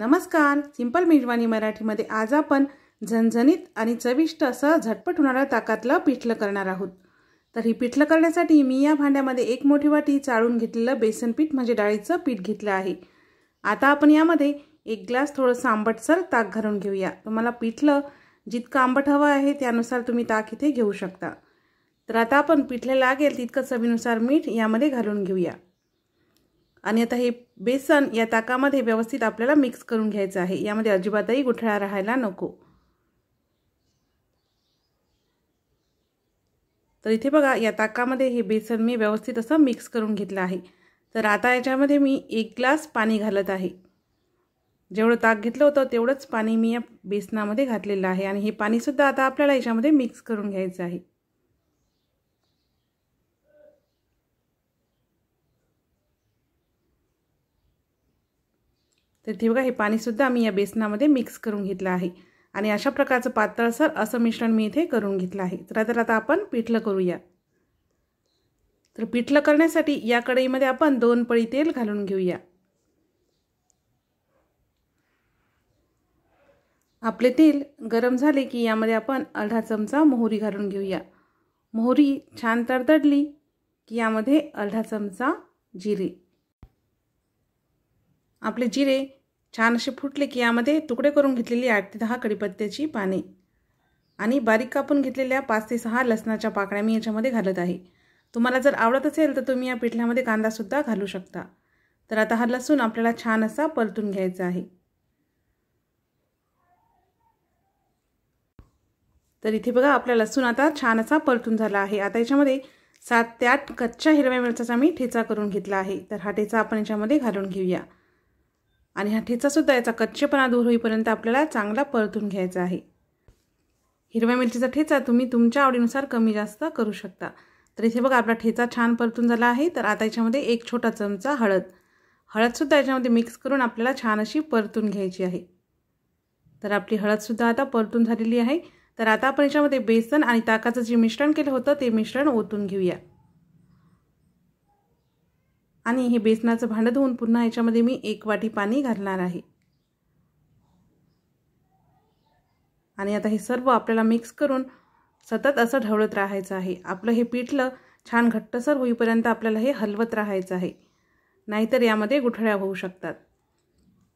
नमस्कार सिंपल मेजवानी मराठीमध्ये आज आपण झणझणीत आणि चविष्ट असं झटपट होणाऱ्या ताकातलं पिठलं करणार आहोत तर ही पिठलं करण्यासाठी मी या भांड्यामध्ये एक मोठी वाटी चाळून घेतलेलं बेसन पीठ म्हणजे डाळीचं पीठ घेतलं आहे आता आपण यामध्ये एक ग्लास थोडंसं आंबटसर ताक घालून घेऊया तुम्हाला पिठलं जितकं आंबट हवं आहे त्यानुसार तुम्ही ताक इथे घेऊ शकता तर आता आपण पिठलं लागेल तितकं चवीनुसार मीठ यामध्ये घालून घेऊया आणि आता हे बेसन या ताकामध्ये व्यवस्थित आपल्याला मिक्स करून घ्यायचं आहे यामध्ये अजिबातही गुठळा राहायला नको तर इथे बघा या ताकामध्ये हे बेसन मी व्यवस्थित असं मिक्स करून घेतलं आहे तर आता याच्यामध्ये मी एक ग्लास पाणी घालत आहे जेवढं ताक घेतलं होतं तेवढंच पाणी मी या बेसनामध्ये घातलेलं आहे आणि हे पाणीसुद्धा आता आपल्याला याच्यामध्ये मिक्स करून घ्यायचं आहे तर ते बघा हे पाणीसुद्धा मी या बेसनामध्ये मिक्स करून घेतलं आहे आणि अशा प्रकारचं पातळसर असं मिश्रण मी इथे करून घेतलं आहे तर आता आता आपण पिठलं करूया तर पिठलं करण्यासाठी या कढईमध्ये आपण दोन पळी तेल घालून घेऊया आपले तेल गरम झाले की यामध्ये आपण अर्धा चमचा मोहरी घालून घेऊया मोहरी छान तडतडली की यामध्ये अर्धा चमचा जिरे आपले जिरे छान असे फुटले की यामध्ये तुकडे करून घेतलेली आठ ते दहा कडीपत्त्याची पाने आणि बारीक कापून घेतलेल्या पाच ते सहा लसणाच्या पाकळ्या मी याच्यामध्ये घालत आहे तुम्हाला जर आवडत असेल तर तुम्ही या पिठल्यामध्ये कांदासुद्धा घालू शकता तर आता हा लसूण आपल्याला छान असा परतून घ्यायचा आहे तर इथे बघा आपला लसूण आता छान असा परतून झाला आहे आता याच्यामध्ये सात ते आठ कच्च्या हिरव्या मिरच्याचा मी ठेचा करून घेतला आहे तर हा ठेचा आपण याच्यामध्ये घालून घेऊया आणि हा ठेचासुद्धा याचा कच्चेपणा दूर होईपर्यंत आपल्याला चांगला परतून घ्यायचा आहे हिरव्या मिरचीचा ठेचा तुम्ही तुमच्या आवडीनुसार कमी जास्त करू शकता तर इथे बघा आपला ठेचा छान परतून झाला आहे तर आता याच्यामध्ये एक छोटा चमचा हळद हळदसुद्धा याच्यामध्ये मिक्स करून आपल्याला छान अशी परतून घ्यायची आहे तर आपली हळदसुद्धा आता परतून झालेली आहे तर आता आपण याच्यामध्ये बेसन आणि ताकाचं जे मिश्रण केलं होतं ते मिश्रण ओतून घेऊया आणि हे बेसनाचं भांडं धुवून पुन्हा याच्यामध्ये मी एक वाटी पाणी घालणार आहे आणि आता हे सर्व आपल्याला मिक्स करून सतत असं ढवळत राहायचं आहे आपलं हे पिठलं छान घट्टसर होईपर्यंत आपल्याला हे हलवत राहायचं आहे नाहीतर यामध्ये गुठळ्या होऊ शकतात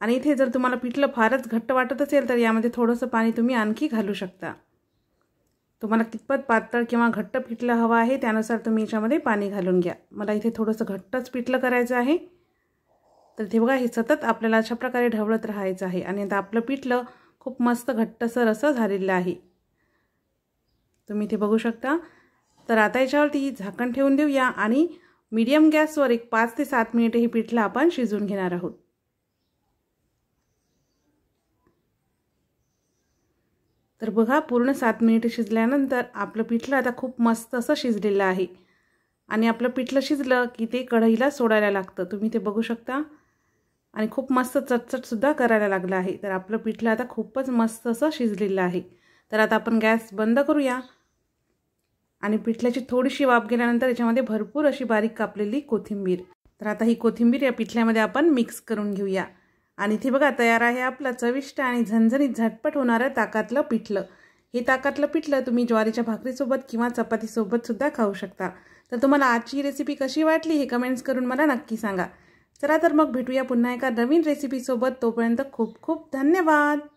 आणि इथे जर तुम्हाला पिठलं फारच घट्ट वाटत असेल तर यामध्ये थोडंसं पाणी तुम्ही आणखी घालू शकता तुम्हाला कितपत पातळ किंवा घट्ट पिठलं हवं आहे त्यानुसार तुम्ही याच्यामध्ये पाणी घालून घ्या मला इथे थोडंसं घट्टच पिठलं करायचं आहे तर ते बघा हे सतत आपल्याला अशा प्रकारे ढवळत राहायचं आहे आणि आता आपलं पिठलं खूप मस्त घट्टसर असं झालेलं आहे तुम्ही इथे बघू शकता तर आता याच्यावरती झाकण ठेवून देऊया आणि मीडियम गॅसवर एक पाच ते सात मिनिटं हे पिठलं आपण शिजवून घेणार आहोत तर बघा पूर्ण सात मिनिटं शिजल्यानंतर आपलं पिठलं आता खूप मस्त असं शिजलेलं आहे आणि आपलं पिठलं शिजलं की ते कढईला सोडायला लागतं तुम्ही ते बघू शकता आणि खूप मस्त चटचटसुद्धा करायला लागलं आहे तर आपलं पिठलं आता खूपच मस्त असं शिजलेलं आहे तर आता आपण गॅस बंद करूया आणि पिठल्याची थोडीशी वाफ गेल्यानंतर याच्यामध्ये भरपूर अशी बारीक कापलेली कोथिंबीर तर आता ही कोथिंबीर या पिठल्यामध्ये आपण मिक्स करून घेऊया आणि ते बघा तयार आहे आपलं चविष्ट आणि झणझणीत झटपट होणारं ताकातलं पिठलं हे ताकातलं पिठलं तुम्ही ज्वारीच्या भाकरीसोबत किंवा चपातीसोबतसुद्धा खाऊ शकता तर तुम्हाला आजची रेसिपी कशी वाटली हे कमेंट्स करून मला नक्की सांगा चला तर मग भेटूया पुन्हा एका नवीन रेसिपीसोबत तोपर्यंत खूप खूप धन्यवाद